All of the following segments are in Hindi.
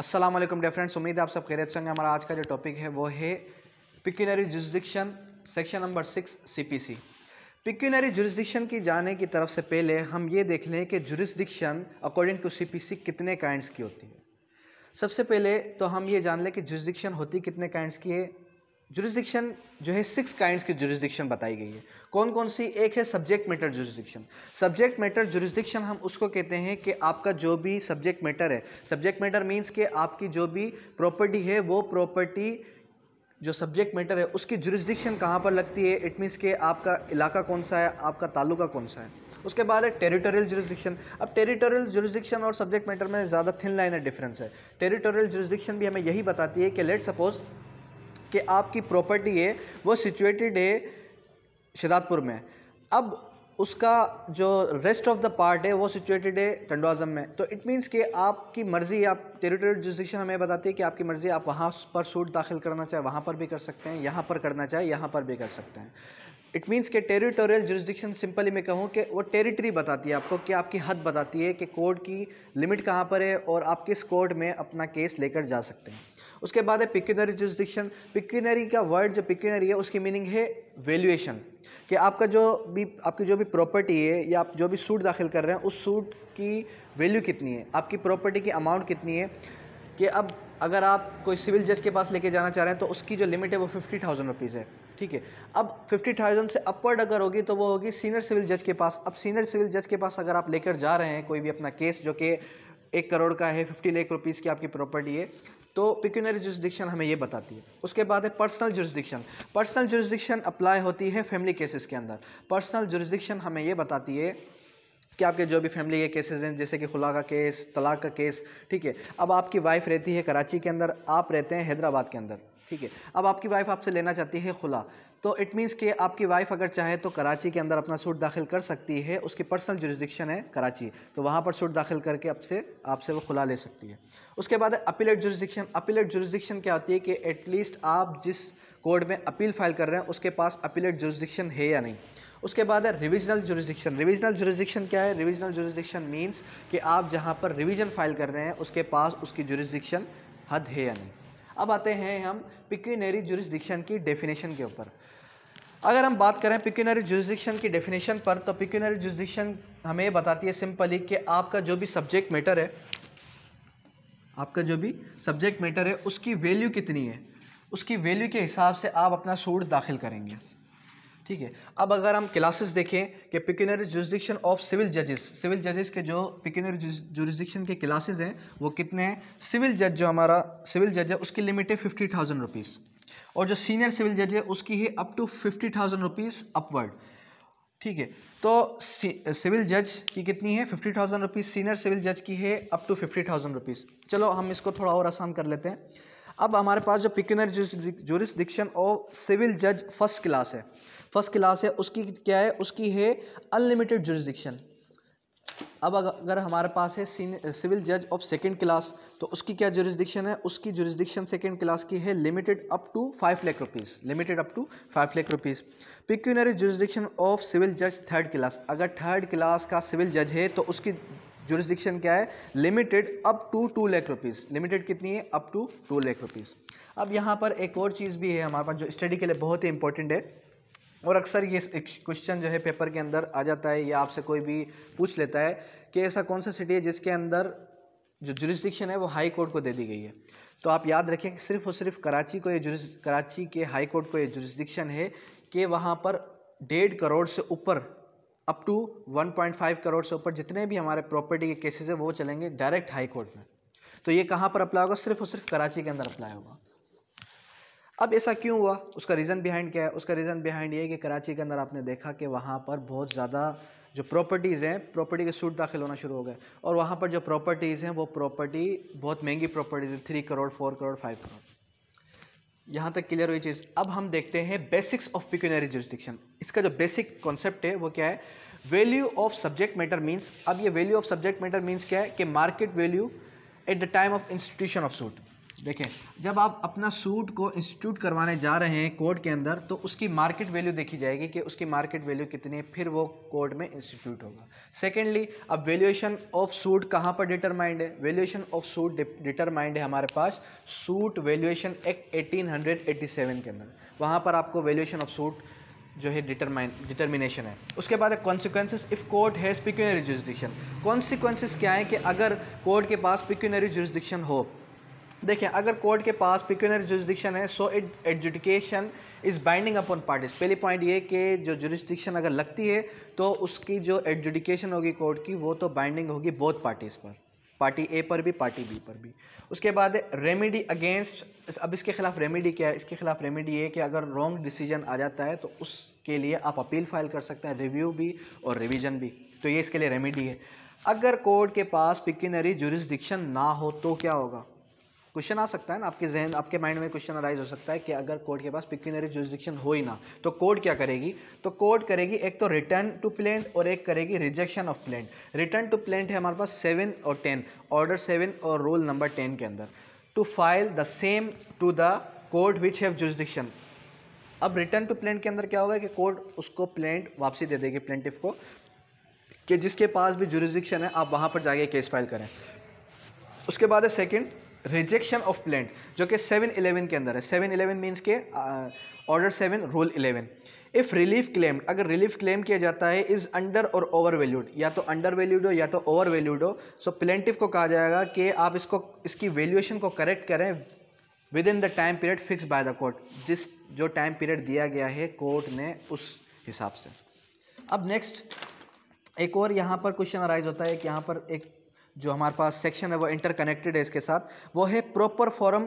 अस्सलाम वालेकुम डे फ्रेंड्स उम्मीद है आप सब खैरियत से होंगे हमारा आज का जो टॉपिक है वो है pecuniary jurisdiction section number six CPC pecuniary jurisdiction की जाने की तरफ से पहले हम ये देख लें कि जुरिस्डिक्शन अकॉर्डिंग टू सीपीसी कितने काइंड्स की होती है सबसे पहले तो हम ये जान लें कि जुरिस्डिक्शन होती कितने काइंड्स की है जुरिस्डिक्शन जो है सिक्स काइंड्स की जुरिस्डिक्शन बताई गई है कौन कौन सी एक है subject matter jurisdiction subject matter jurisdiction हम उसको कहते हैं कि आपका जो भी सब्जेक्ट मैटर है सब्जेक्ट मैटर मीन्स कि आपकी जो भी प्रॉपर्टी है वो प्रॉपर्टी जो सब्जेक्ट मैटर है उसकी जुरिस्डिक्शन कहाँ पर लगती है इट मीन्स कि आपका इलाका कौन सा है आपका तालुका कौन सा है उसके बाद है टेरिटोरियल जुरिस्डिक्शन अब टेरिटोरियल जुरिस्डिक्शन और सब्जेक्ट मैटर में ज़्यादा थिन लाइन है डिफरेंस है टेरिटोरियल जुरिस्डिक्शन भी हमें यही बताती है कि लेट सपोज़ कि आपकी प्रॉपर्टी है वो सिचुएटेड है शदातपुर में अब उसका जो रेस्ट ऑफ द पार्ट है वो सिचुएटेड है टंडवाजम में तो इट मींस कि आपकी मर्ज़ी आप टेरिटोरियल जुडिशन हमें बताती है कि आपकी मर्ज़ी आप वहाँ पर सूट दाखिल करना चाहे वहाँ पर भी कर सकते हैं यहाँ पर करना चाहे यहाँ पर भी कर सकते हैं इट मीन्स के टेरिटोरियल जुरिस्डिक्शन सिंपली मैं कहूँ कि वो टेरिटरी बताती है आपको कि आपकी हद बताती है कि कोर्ट की लिमिट कहाँ पर है और आप किस कोर्ट में अपना केस लेकर जा सकते हैं उसके बाद है पिक्यूनरी जुरिस्डिक्शन पिक्यूनरी का वर्ड जो पिक्यूनरी है उसकी मीनिंग है वैल्यूएशन कि आपका जो भी आपकी जो भी प्रॉपर्टी है या आप जो भी सूट दाखिल कर रहे हैं उस सूट की वैल्यू कितनी है आपकी प्रॉपर्टी की अमाउंट कितनी है कि अब अगर आप कोई सिविल जज के पास लेके जाना चाह रहे हैं तो उसकी जो लिमिट है वो फिफ्टी थाउजेंड रुपीज़ है ठीक है अब फिफ्टी थाउजेंड से अपवर्ड अगर होगी तो वो होगी सीनियर सिविल जज के पास अब सीनियर सिविल जज के पास अगर आप लेकर जा रहे हैं कोई भी अपना केस जो कि एक करोड़ का है फिफ्टी लेख रुपीज़ की आपकी प्रॉपर्टी है तो पिक्यूनरी जुरिस्डिक्शन हमें ये बताती है उसके बाद है पर्सनल जुrisdiction पर्सनल जुrisdiction अप्लाई होती है फैमिली केसेस के अंदर पर्सनल जुrisdiction हमें ये बताती है कि आपके जो भी फैमिली के केसेस हैं जैसे कि खुला का केस तलाक का केस ठीक है अब आपकी वाइफ रहती है कराची के अंदर आप रहते हैं हैदराबाद के अंदर ठीक है अब आपकी वाइफ़ आपसे लेना चाहती है खुला तो इट मीन्स कि आपकी वाइफ़ अगर चाहे तो कराची के अंदर अपना सूट दाखिल कर सकती है उसकी पर्सनल जुरिस्डिक्शन है कराची तो वहाँ पर सूट दाखिल करके आपसे आपसे वो खुला ले सकती है उसके बाद अपीलेट जुरिस्डिक्शन अपीलेट जुरिस्डिक्शन क्या होती है कि एटलीस्ट आप जिस कोर्ट में अपील फाइल कर रहे हैं उसके पास अपीलेट जुरिस्डिक्शन है या नहीं उसके बाद है रिविजनल जुरिस्डिक्शन रिविजनल जुरिस्डिक्शन क्या है रिविजनल जुरिस्डिक्शन मीन्स कि आप जहाँ पर रिविजन फाइल कर रहे हैं उसके पास उसकी जुरिस्डिक्शन हद है या नहीं अब आते हैं हम पिक्यूनरी जुरिस्डिक्शन की डेफिनेशन के ऊपर अगर हम बात करें पिक्यूनरी जुरिस्डिक्शन की डेफिनेशन पर तो पिक्यूनरी जुरिस्डिक्शन हमें बताती है सिंपली कि आपका जो भी सब्जेक्ट मैटर है आपका जो भी सब्जेक्ट मैटर है उसकी वैल्यू कितनी है उसकी वैल्यू के हिसाब से आप अपना सूट दाखिल करेंगे ठीक है अब अगर हम क्लासेस देखें कि पिकनरी जुरिस्डिक्शन ऑफ सिविल जजेस सिविल जजेस के जो पिकनरी जुरिस्डिक्शन के क्लासेस हैं वो कितने हैं सिविल जज जो हमारा सिविल जज है उसकी लिमिट है फिफ्टी थाउजेंड रुपीज़ और जो सीनियर सिविल जज है उसकी है up to fifty thousand rupees upward ठीक है तो सिविल जज की कितनी है fifty thousand rupees senior civil जज की है up to fifty thousand rupees चलो हम इसको थोड़ा और आसान कर लेते हैं अब हमारे पास जो पिकनरी जुरिस्डिक्शन ऑफ सिविल जज फर्स्ट क्लास है फर्स्ट क्लास है उसकी क्या है उसकी है अनलिमिटेड जुरिस्डिक्शन अब अगर हमारे पास है सिविल जज ऑफ सेकेंड क्लास तो उसकी क्या जुरिस्डिक्शन है उसकी जुरिस्डिक्शन सेकेंड क्लास की है limited up to five lakh rupees limited up to five lakh rupees pecuniary jurisdiction of civil जज थर्ड क्लास अगर थर्ड क्लास का सिविल जज है तो उसकी जुरिस्डिक्शन क्या है limited up to two lakh rupees limited कितनी है up to two lakh rupees अब यहाँ पर एक और चीज़ भी है हमारे पास जो स्टडी के लिए बहुत ही इंपॉर्टेंट है और अक्सर ये क्वेश्चन जो है पेपर के अंदर आ जाता है या आपसे कोई भी पूछ लेता है कि ऐसा कौन सा सिटी है जिसके अंदर जो जुरिस्टिक्शन है वो हाई कोर्ट को दे दी गई है तो आप याद रखें कि सिर्फ और सिर्फ कराची को ये जुरिस कराची के हाई कोर्ट को ये जुरिस्डिक्शन है कि वहाँ पर डेढ़ करोड़ से ऊपर अप टू 1.5 करोड़ से ऊपर जितने भी हमारे प्रॉपर्टी के केसेस हैं वो चलेंगे डायरेक्ट हाई कोर्ट में तो ये कहाँ पर अप्लाई होगा सिर्फ और सिर्फ कराची के अंदर अप्लाई होगा अब ऐसा क्यों हुआ उसका रीज़न बिहाइंड क्या है उसका रीज़न बिहाइंड ये है कि कराची के अंदर आपने देखा कि वहाँ पर बहुत ज़्यादा जो प्रॉपर्टीज़ हैं प्रॉपर्टी के सूट दाखिल होना शुरू हो गए और वहाँ पर जो प्रॉपर्टीज़ हैं वो प्रॉपर्टी बहुत महंगी प्रॉपर्टीज़ हैं three crore four crore five crore यहाँ तक क्लियर हुई चीज़ अब हम देखते हैं बेसिक्स ऑफ पिक्यूनरी जुरिस्टिक्शन इसका जो बेसिक कॉन्सेप्ट है वो क्या है value of subject matter means अब ये value of subject matter means क्या है कि market value at the time of institution of suit देखें जब आप अपना सूट को इंस्टीट्यूट करवाने जा रहे हैं कोर्ट के अंदर तो उसकी मार्केट वैल्यू देखी जाएगी कि उसकी मार्केट वैल्यू कितनी है फिर वो कोर्ट में इंस्टीट्यूट होगा सेकेंडली अब वैल्यूएशन ऑफ सूट कहाँ पर डिटरमाइंड है वैल्यूएशन ऑफ सूट डिटरमाइंड है हमारे पास सूट वैल्यूएशन एक्ट 1887 के अंदर वहाँ पर आपको वैल्यूएशन ऑफ सूट जो है डिटरमाइन डिटर्मिनेशन है उसके बाद consequences if court has pecuniary jurisdiction consequences क्या है कि अगर कोर्ट के पास पिक्यूनरी जुrisdiction हो देखें अगर कोर्ट के पास पिक्यूनरी जुरिस्डिक्शन है so it adjudication is binding upon parties पहली पॉइंट ये कि जो जुरिस्डिक्शन अगर लगती है तो उसकी जो एडजुडिकेशन होगी कोर्ट की वो तो बाइंडिंग होगी बोथ पार्टीज़ पर पार्टी ए पर भी पार्टी बी पर भी उसके बाद रेमेडी अगेंस्ट अब इसके खिलाफ रेमेडी क्या है इसके खिलाफ रेमेडी ये कि अगर रॉन्ग डिसीजन आ जाता है तो उसके लिए आप अपील फाइल कर सकते हैं रिव्यू भी और रिविजन भी तो ये इसके लिए रेमेडी है अगर कोर्ट के पास पिक्यूनरी जुरिस्डिक्शन ना हो तो क्या होगा क्वेश्चन आ सकता है ना आपके जहन आपके माइंड में क्वेश्चन अराइज हो सकता है कि अगर कोर्ट के पास पिक्यूनरी जोजिक्शन हो ही ना तो कोर्ट क्या करेगी तो कोर्ट करेगी एक तो रिटर्न टू प्लेंट और एक करेगी rejection of plaint return to plaint है हमारे पास सेवन और टेन ऑर्डर सेवन और रूल नंबर टेन के अंदर to file the same to the court which have jurisdiction अब रिटर्न टू प्लेंट के अंदर क्या होगा कि कोर्ट उसको प्लेंट वापसी दे देगी प्लेंटिफ को कि जिसके पास भी जुरिस्डिक्शन है आप वहाँ पर जाके केस फाइल करें उसके बाद है सेकंड रिजेक्शन ऑफ प्लेंट जो कि सेवन इलेवन के अंदर है सेवन इलेवन मीन्स के order seven rule eleven if relief claim अगर रिलीफ क्लेम किया जाता है इज़ अंडर और ओवर वैल्यूड या तो अंडर वैल्यूड हो या तो ओवर वैल्यूड हो सो प्लेंटिव को कहा जाएगा कि आप इसको इसकी वैल्यूएशन को करेक्ट करें within the time period fix by the court जिस जो टाइम पीरियड दिया गया है कोर्ट ने उस हिसाब से अब नेक्स्ट एक और यहाँ पर क्वेश्चन अराइज होता है कि यहाँ पर एक जो हमारे पास सेक्शन है वो इंटरकनेक्टेड है इसके साथ वो है proper forum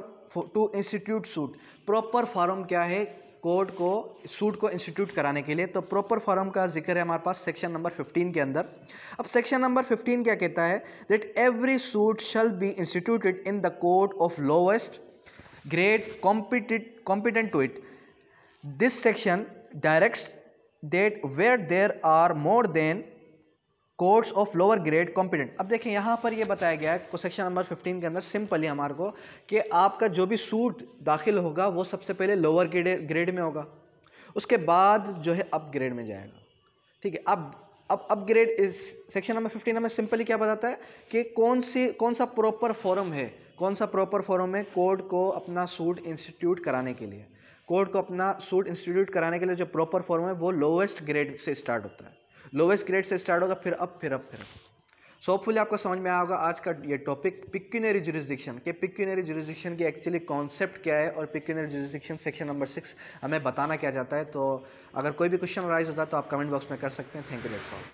to institute suit proper forum क्या है कोर्ट को सूट को इंस्टीट्यूट कराने के लिए तो प्रॉपर फॉरम का जिक्र है हमारे पास सेक्शन नंबर 15 के अंदर अब सेक्शन नंबर 15 क्या कहता है that every suit shall be instituted in the court of lowest grade competent competent to it this section directs that where there are more than courts of lower grade competent अब देखें यहाँ पर यह बताया गया है सेक्शन नंबर 15 के अंदर सिंपली हमारे को कि आपका जो भी सूट दाखिल होगा वो सबसे पहले लोअर ग्रेड ग्रेड में होगा उसके बाद जो है अप ग्रेड में जाएगा ठीक है अब अब अपग्रेड इस सेक्शन नंबर फिफ्टीन हमें सिंपली क्या बताता है कि कौन सी कौन सा प्रॉपर फॉरम है कौन सा प्रॉपर फॉरम है कोर्ट को अपना सूट इंस्टीट्यूट कराने के लिए कोर्ट को अपना सूट इंस्टीट्यूट कराने के लिए जो प्रॉपर फॉरम है वो लोवेस्ट ग्रेड से स्टार्ट होता है लोवेस्ट ग्रेड से स्टार्ट होगा फिर अप फिर अप फिर सोपफुल आपको समझ में आया होगा आज का ये टॉपिक पिक्यूनरी जुरिस्डिक्शन के पिक्यूनरी जुरिस्डिक्शन की एक्चुअली कॉन्सेप्ट क्या है और pecuniary jurisdiction section number six हमें बताना क्या जाता है तो अगर कोई भी क्वेश्चन राइज होता है तो आप कमेंट बॉक्स में कर सकते हैं थैंक यू दैट्स ऑल